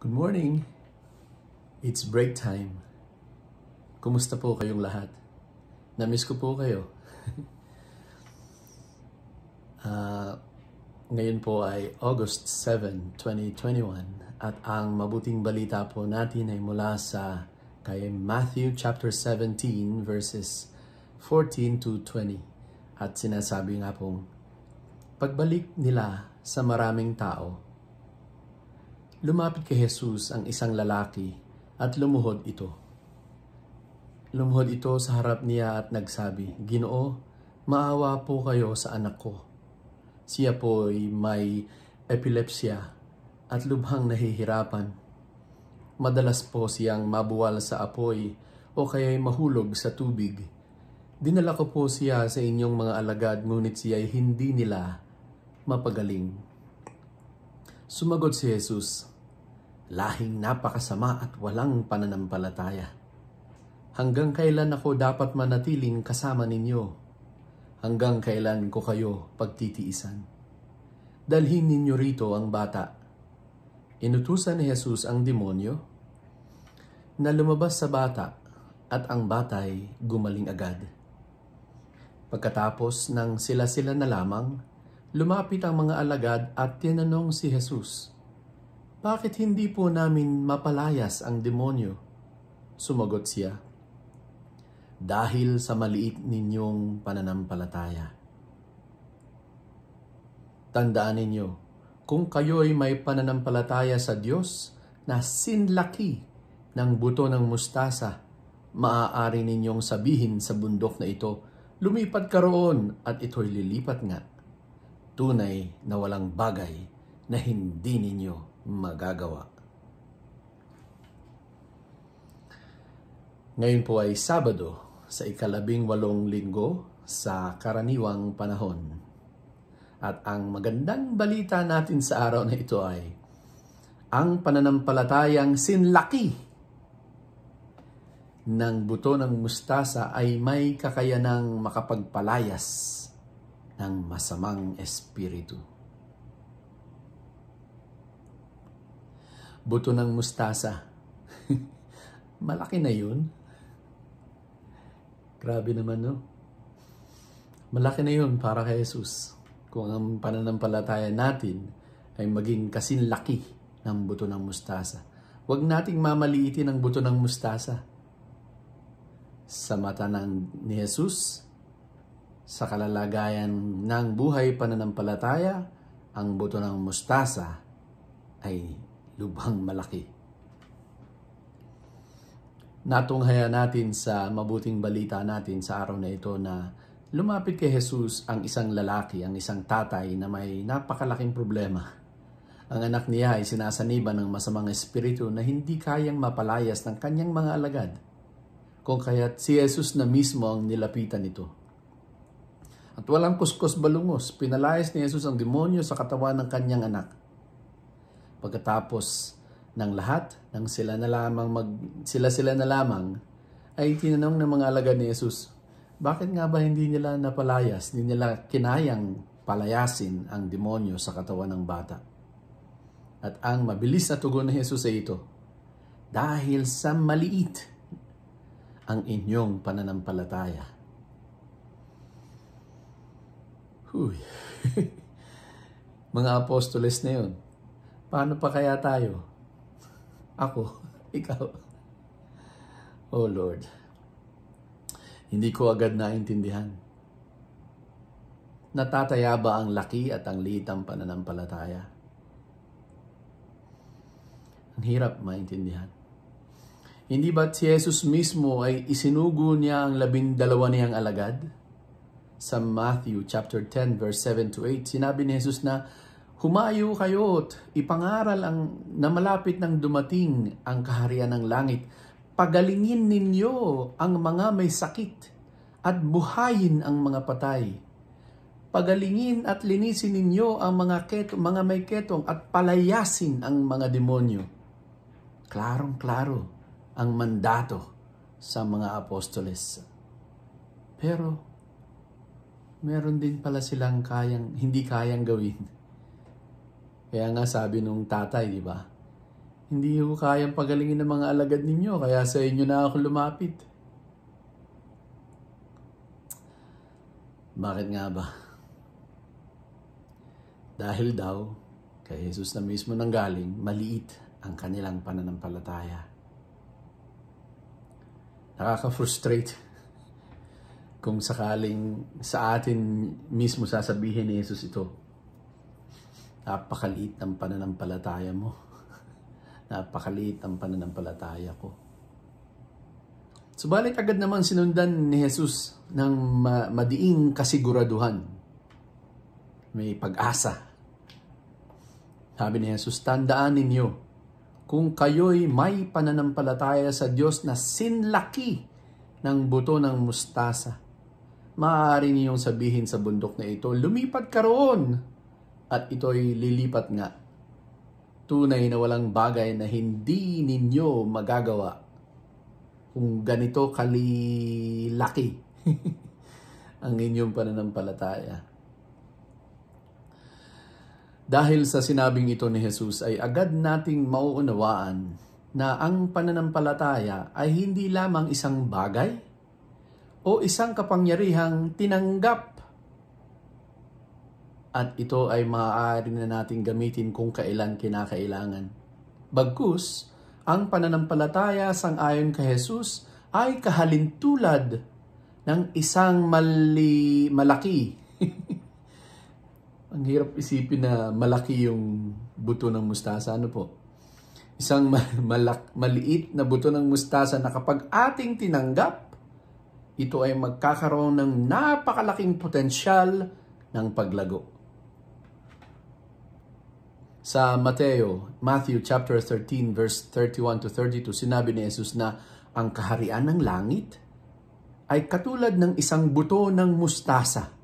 Good morning! It's break time. Kumusta po kayong lahat? Namiss ko po kayo. uh, ngayon po ay August 7, 2021 at ang mabuting balita po natin ay mula sa kay Matthew chapter 17 verses 14 to 20 at sinasabi nga pong pagbalik nila sa maraming tao Lumapit kay Jesus ang isang lalaki at lumuhod ito. Lumuhod ito sa harap niya at nagsabi, Ginoo, maawa po kayo sa anak ko. Siya po'y may epilepsya at lubhang nahihirapan. Madalas po siyang mabuwal sa apoy o kaya'y mahulog sa tubig. Dinala ko po siya sa inyong mga alagad ngunit siya'y hindi nila mapagaling. Sumagot si Jesus, lahing napakasama at walang pananampalataya. Hanggang kailan ako dapat manatiling kasama ninyo? Hanggang kailan ko kayo pagtitiisan? Dalhin ninyo rito ang bata. Inutusan ni Jesus ang demonyo na lumabas sa bata at ang bata'y gumaling agad. Pagkatapos ng sila-sila na lamang, lumapit ang mga alagad at tinanong si Jesus, bakit hindi po namin mapalayas ang demonyo? Sumagot siya. Dahil sa maliit ninyong pananampalataya. Tandaan ninyo, kung kayo ay may pananampalataya sa Diyos na sinlaki ng buto ng mustasa, maaari ninyong sabihin sa bundok na ito, lumipat ka roon at ito'y lilipat nga. Tunay na walang bagay na hindi ninyo magagawa. Ngayon po ay Sabado sa ikalabing walong linggo sa karaniwang panahon. At ang magandang balita natin sa araw na ito ay ang pananampalatayang sinlaki ng buto ng mustasa ay may kakayanang makapagpalayas ng masamang espiritu. buto ng mustasa. Malaki na yun. Grabe naman, no? Malaki na yun para kay Jesus. Kung ang pananampalataya natin ay maging kasinlaki ng buto ng mustasa. Huwag nating mamaliitin ang buto ng mustasa. Sa mata ng ni Jesus, sa kalalagayan ng buhay pananampalataya, ang buto ng mustasa ay lubhang malaki. Natunghaya natin sa mabuting balita natin sa araw na ito na lumapit kay Jesus ang isang lalaki, ang isang tatay na may napakalaking problema. Ang anak niya ay sinasaniba ng masamang espiritu na hindi kayang mapalayas ng kanyang mga alagad. Kung kaya't si Jesus na mismo ang nilapitan nito. At walang kuskos balungos, pinalayas ni Jesus ang demonyo sa katawan ng kanyang anak. Pagkatapos ng lahat, nang sila na lamang mag, sila sila na lamang, ay tinanong ng mga alagad ni Jesus, bakit nga ba hindi nila napalayas, hindi nila kinayang palayasin ang demonyo sa katawan ng bata? At ang mabilis na tugon ni Jesus ay ito, dahil sa maliit ang inyong pananampalataya. Huy. mga apostoles na yun, Paano pa kaya tayo? Ako, ikaw. Oh Lord, hindi ko agad naintindihan. Natataya ba ang laki at ang liit ang pananampalataya? Ang hirap maintindihan. Hindi ba si Jesus mismo ay isinugo niya ang labindalawa niyang alagad? Sa Matthew chapter 10 verse 7 to 8, sinabi ni Jesus na Humayo kayo't ipangaral ang namalapit malapit ng dumating ang kaharian ng langit. Pagalingin ninyo ang mga may sakit at buhayin ang mga patay. Pagalingin at linisin ninyo ang mga, keto, mga may ketong at palayasin ang mga demonyo. Klarong-klaro ang mandato sa mga apostoles. Pero meron din pala silang kayang, hindi kayang gawin kaya nga sabi nung tatay, di ba? Hindi ko kayang pagalingin ng mga alagad ninyo, kaya sa inyo na ako lumapit. Bakit nga ba? Dahil daw, kay Jesus na mismo nang galing, maliit ang kanilang pananampalataya. Nakaka-frustrate kung sakaling sa atin mismo sasabihin ni Jesus ito napakaliit ng pananampalataya mo. napakaliit ng pananampalataya ko. Subalit agad naman sinundan ni Jesus ng ma- madiing kasiguraduhan. May pag-asa. Sabi ni Jesus, tandaan ninyo, kung kayo'y may pananampalataya sa Diyos na sinlaki ng buto ng mustasa, maaari niyong sabihin sa bundok na ito, lumipad ka roon at ito'y lilipat nga. Tunay na walang bagay na hindi ninyo magagawa kung ganito kalilaki ang inyong pananampalataya. Dahil sa sinabing ito ni Jesus ay agad nating mauunawaan na ang pananampalataya ay hindi lamang isang bagay o isang kapangyarihang tinanggap at ito ay maaari na nating gamitin kung kailan kinakailangan. Bagkus, ang pananampalataya sangayon kay Jesus ay kahalintulad ng isang mali, malaki. ang hirap isipin na malaki yung buto ng mustasa. Ano po? Isang malak, maliit na buto ng mustasa na kapag ating tinanggap, ito ay magkakaroon ng napakalaking potensyal ng paglago sa Mateo, Matthew chapter 13 verse 31 to 32, sinabi ni Jesus na ang kaharian ng langit ay katulad ng isang buto ng mustasa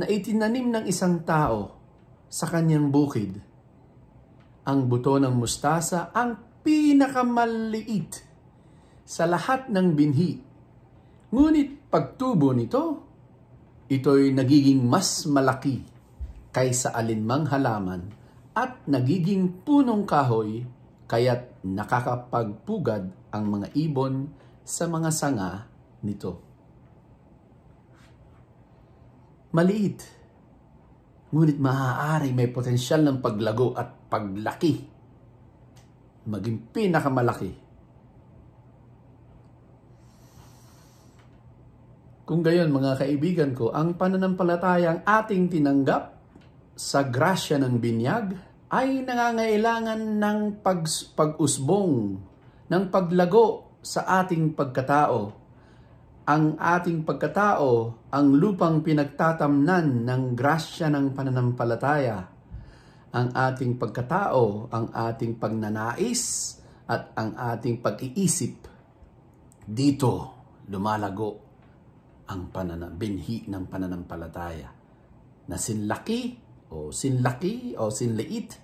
na itinanim ng isang tao sa kanyang bukid. Ang buto ng mustasa ang pinakamaliit sa lahat ng binhi. Ngunit pagtubo nito, ito'y nagiging mas malaki kaysa alinmang halaman at nagiging punong kahoy kaya't nakakapagpugad ang mga ibon sa mga sanga nito. Maliit, ngunit maaari may potensyal ng paglago at paglaki, maging pinakamalaki. Kung gayon mga kaibigan ko, ang pananampalataya ang ating tinanggap sa grasya ng binyag ay nangangailangan ng pag, pag-usbong, ng paglago sa ating pagkatao. Ang ating pagkatao ang lupang pinagtatamnan ng grasya ng pananampalataya. Ang ating pagkatao ang ating pagnanais at ang ating pag-iisip. Dito lumalago ang binhi ng pananampalataya na sinlaki o sinlaki o sinliit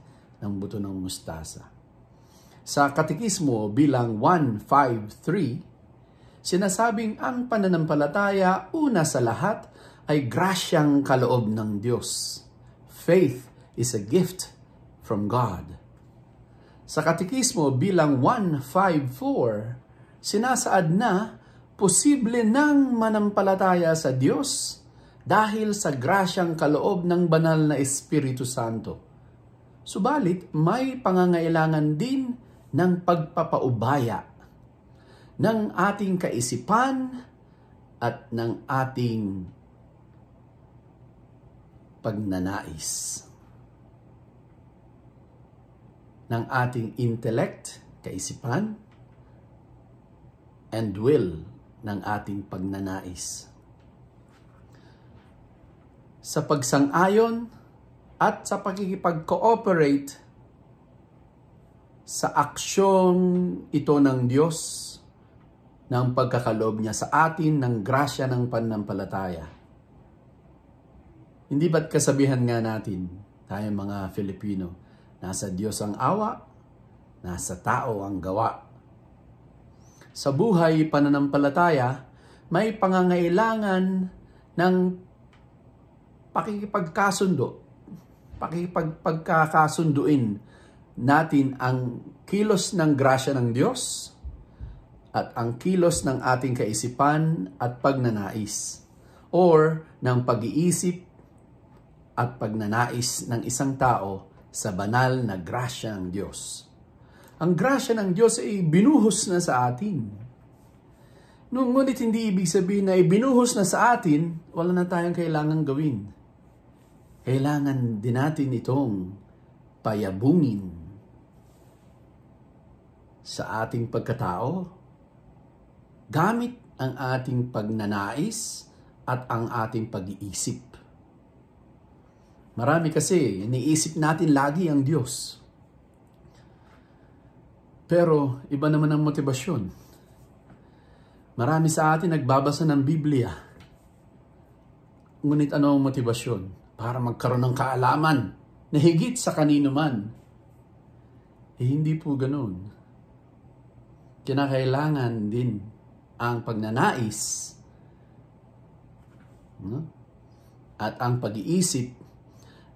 ng buto ng mustasa. Sa katikismo bilang 153, sinasabing ang pananampalataya una sa lahat ay grasyang kaloob ng Diyos. Faith is a gift from God. Sa katikismo bilang 154, sinasaad na posible nang manampalataya sa Diyos dahil sa grasyang kaloob ng banal na Espiritu Santo. Subalit, may pangangailangan din ng pagpapaubaya ng ating kaisipan at ng ating pagnanais ng ating intellect, kaisipan, and will ng ating pagnanais sa pagsang-ayon at sa pagkikipag-cooperate sa aksyon ito ng Diyos ng pagkakalob niya sa atin ng grasya ng pananampalataya. Hindi ba't kasabihan nga natin, tayo mga Filipino, nasa Diyos ang awa, nasa tao ang gawa. Sa buhay pananampalataya, may pangangailangan ng pakikipagkasundo, pakikipagpagkakasunduin natin ang kilos ng grasya ng Diyos at ang kilos ng ating kaisipan at pagnanais or ng pag-iisip at pagnanais ng isang tao sa banal na grasya ng Diyos. Ang grasya ng Diyos ay binuhos na sa atin. Ngunit hindi ibig sabihin na ibinuhos na sa atin, wala na tayong kailangang gawin. Kailangan din natin itong payabungin sa ating pagkatao gamit ang ating pagnanais at ang ating pag-iisip. Marami kasi, iniisip natin lagi ang Diyos. Pero iba naman ang motibasyon. Marami sa atin nagbabasa ng Biblia. Ngunit ano ang motibasyon? para magkaroon ng kaalaman na higit sa kanino man. Eh, hindi po ganoon. Kinakailangan din ang pagnanais no? at ang pag-iisip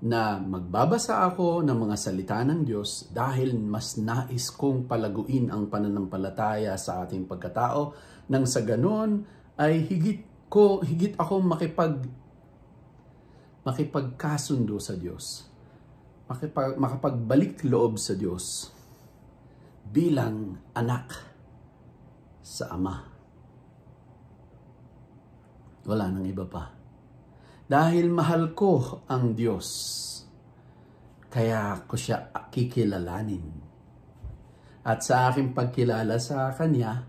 na magbabasa ako ng mga salita ng Diyos dahil mas nais kong palaguin ang pananampalataya sa ating pagkatao nang sa ganoon ay higit ko higit ako makipag makipagkasundo sa Diyos, makipag, makapagbalik loob sa Diyos bilang anak sa Ama. Wala nang iba pa. Dahil mahal ko ang Diyos, kaya ko siya kikilalanin. At sa aking pagkilala sa Kanya,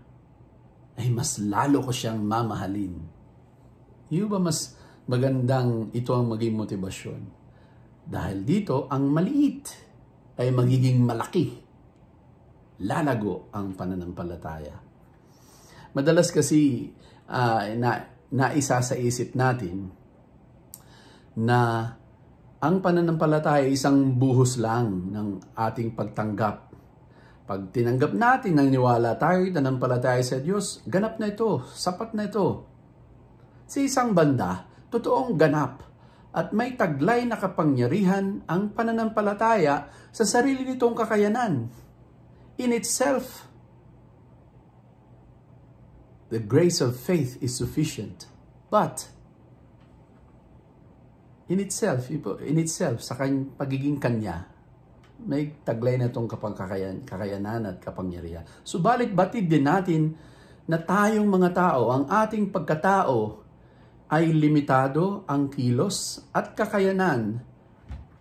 ay mas lalo ko siyang mamahalin. Yung ba mas magandang ito ang maging motibasyon. Dahil dito, ang maliit ay magiging malaki. Lalago ang pananampalataya. Madalas kasi uh, na, naisa sa isip natin na ang pananampalataya ay isang buhos lang ng ating pagtanggap. Pag tinanggap natin, naniwala tayo, nanampalataya sa Diyos, ganap na ito, sapat na ito. Sa isang banda, totoong ganap at may taglay na kapangyarihan ang pananampalataya sa sarili nitong kakayanan. In itself, the grace of faith is sufficient. But, in itself, in itself, sa kanyang pagiging kanya, may taglay na itong kapangkakayanan kakayanan at kapangyarihan. Subalit batid din natin na tayong mga tao, ang ating pagkatao ay limitado ang kilos at kakayanan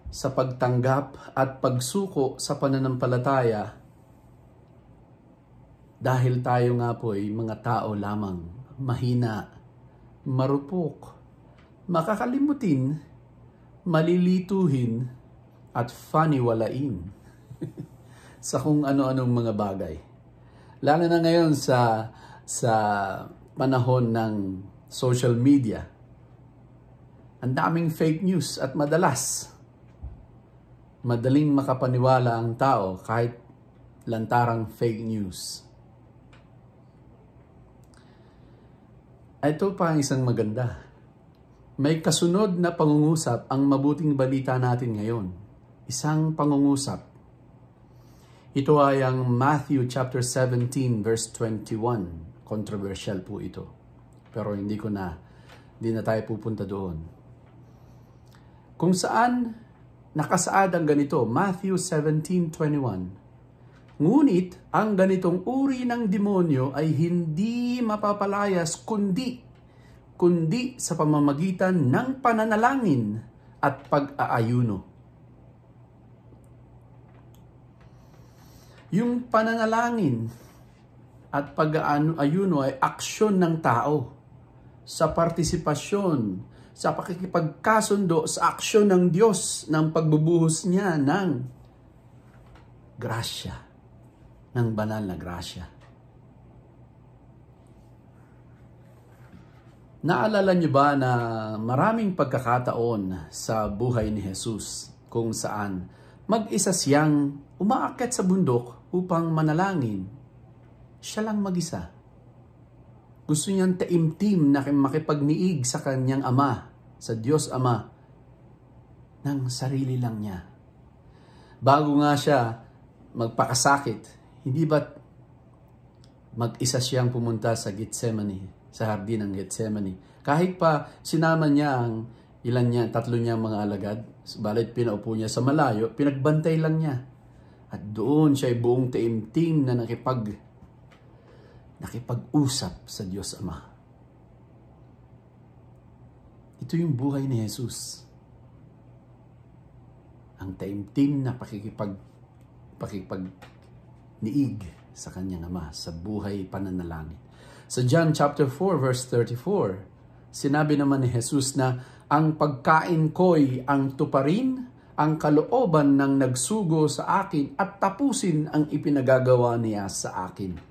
sa pagtanggap at pagsuko sa pananampalataya dahil tayo nga po ay mga tao lamang, mahina, marupok, makakalimutin, malilituhin, at faniwalain sa kung ano-anong mga bagay. Lalo na ngayon sa, sa panahon ng social media. Ang daming fake news at madalas madaling makapaniwala ang tao kahit lantarang fake news. Ito pa ang isang maganda. May kasunod na pangungusap ang mabuting balita natin ngayon. Isang pangungusap. Ito ay ang Matthew chapter 17 verse 21. Controversial po ito. Pero hindi ko na, hindi na tayo pupunta doon. Kung saan nakasaad ang ganito, Matthew 17.21. Ngunit ang ganitong uri ng demonyo ay hindi mapapalayas kundi kundi sa pamamagitan ng pananalangin at pag-aayuno. Yung pananalangin at pag-aayuno ay aksyon ng tao sa partisipasyon, sa pakikipagkasundo sa aksyon ng Diyos ng pagbubuhos niya ng grasya, ng banal na grasya. Naalala niyo ba na maraming pagkakataon sa buhay ni Jesus kung saan mag-isa siyang umaakyat sa bundok upang manalangin. Siya lang mag-isa gusto niyang taimtim na makipagniig sa kanyang ama, sa Diyos Ama, ng sarili lang niya. Bago nga siya magpakasakit, hindi ba mag-isa siyang pumunta sa Gethsemane, sa hardin ng Gethsemane. Kahit pa sinama niya ang ilan niya, tatlo niya mga alagad, balit pinaupo niya sa malayo, pinagbantay lang niya. At doon siya ay buong taimtim na nakipag nakipag-usap sa Diyos Ama. Ito yung buhay ni Jesus. Ang taimtim na pakikipag pakipag niig sa kanyang ama sa buhay pananalangin. Sa John chapter 4 verse 34, sinabi naman ni Jesus na ang pagkain ko'y ang tuparin ang kalooban ng nagsugo sa akin at tapusin ang ipinagagawa niya sa akin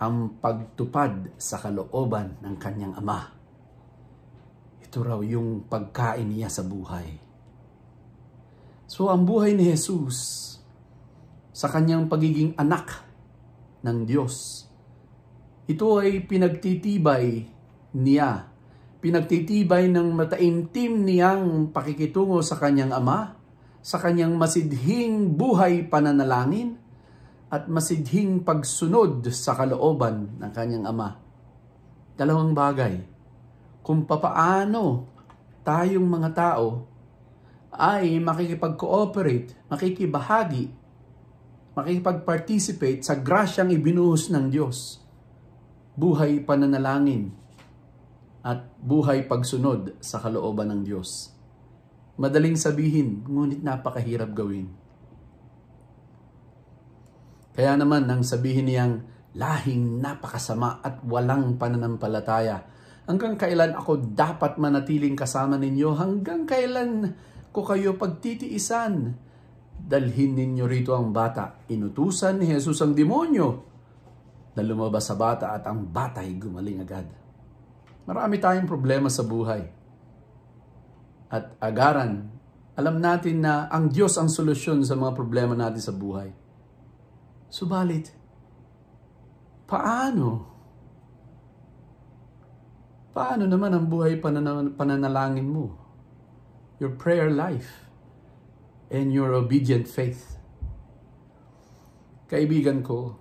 ang pagtupad sa kalooban ng kanyang ama. Ito raw yung pagkain niya sa buhay. So ang buhay ni Jesus sa kanyang pagiging anak ng Diyos, ito ay pinagtitibay niya, pinagtitibay ng mataimtim niyang pakikitungo sa kanyang ama, sa kanyang masidhing buhay pananalangin, at masidhing pagsunod sa kalooban ng kanyang ama. Dalawang bagay, kung papaano tayong mga tao ay makikipag-cooperate, makikibahagi, makikipag-participate sa grasyang ibinuhos ng Diyos. Buhay pananalangin at buhay pagsunod sa kalooban ng Diyos. Madaling sabihin, ngunit napakahirap gawin. Kaya naman nang sabihin niyang lahing napakasama at walang pananampalataya. Hanggang kailan ako dapat manatiling kasama ninyo? Hanggang kailan ko kayo pagtitiisan? Dalhin ninyo rito ang bata. Inutusan ni Jesus ang demonyo na lumabas sa bata at ang bata ay gumaling agad. Marami tayong problema sa buhay. At agaran, alam natin na ang Diyos ang solusyon sa mga problema natin sa buhay. Subalit, paano? Paano naman ang buhay pananalangin mo? Your prayer life and your obedient faith. Kaibigan ko,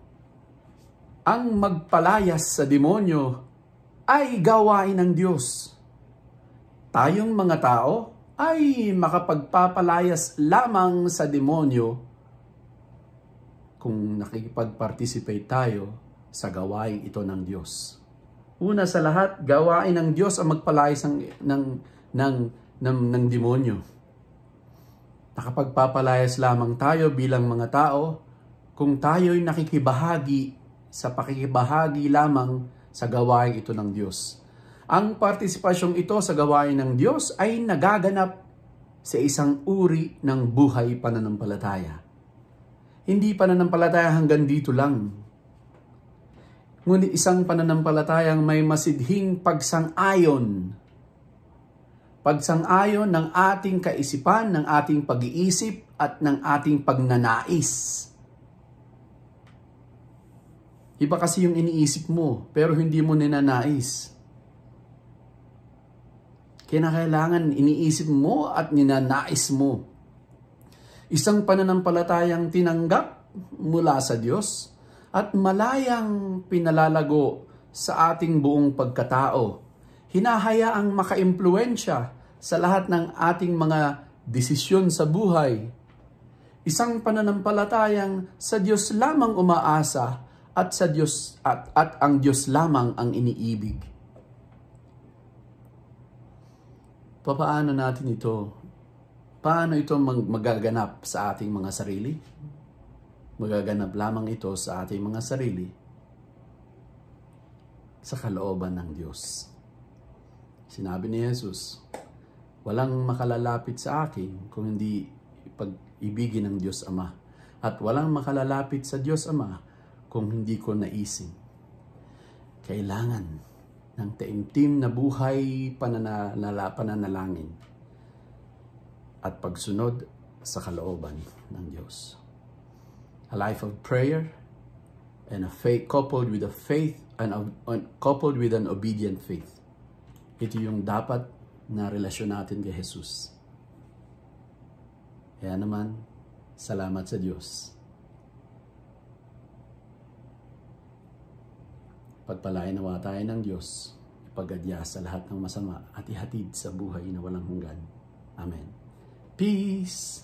ang magpalayas sa demonyo ay gawain ng Diyos. Tayong mga tao ay makapagpapalayas lamang sa demonyo kung nakikipag-participate tayo sa gawain ito ng Diyos. Una sa lahat, gawain ng Diyos ang magpalayas ng, ng, ng, ng, ng demonyo. Nakapagpapalayas lamang tayo bilang mga tao kung tayo'y nakikibahagi sa pakikibahagi lamang sa gawain ito ng Diyos. Ang partisipasyong ito sa gawain ng Diyos ay nagaganap sa isang uri ng buhay pananampalataya hindi pananampalataya hanggang dito lang. Ngunit isang pananampalatayang may masidhing pagsang-ayon. Pagsang-ayon ng ating kaisipan, ng ating pag-iisip at ng ating pagnanais. Iba kasi yung iniisip mo, pero hindi mo ninanais. Kaya na kailangan iniisip mo at ninanais mo. Isang pananampalatayang tinanggap mula sa Diyos at malayang pinalalago sa ating buong pagkatao. Hinahayaang makaimpluensya sa lahat ng ating mga desisyon sa buhay. Isang pananampalatayang sa Diyos lamang umaasa at sa Diyos at, at ang Diyos lamang ang iniibig. Papaano natin ito Paano ito magaganap sa ating mga sarili? Magaganap lamang ito sa ating mga sarili sa kalooban ng Diyos. Sinabi ni Jesus, Walang makalalapit sa akin kung hindi pag-ibigin ng Diyos Ama. At walang makalalapit sa Diyos Ama kung hindi ko naisin. Kailangan ng taimtim na buhay pananala, pananalangin at pagsunod sa kalooban ng Diyos. A life of prayer and a faith coupled with a faith and a, on, coupled with an obedient faith. Ito yung dapat na relasyon natin kay Jesus. Kaya naman, salamat sa Diyos. Pagpalain nawa tayo ng Diyos, ipagadya sa lahat ng masama at ihatid sa buhay na walang hanggan. Amen. Peace.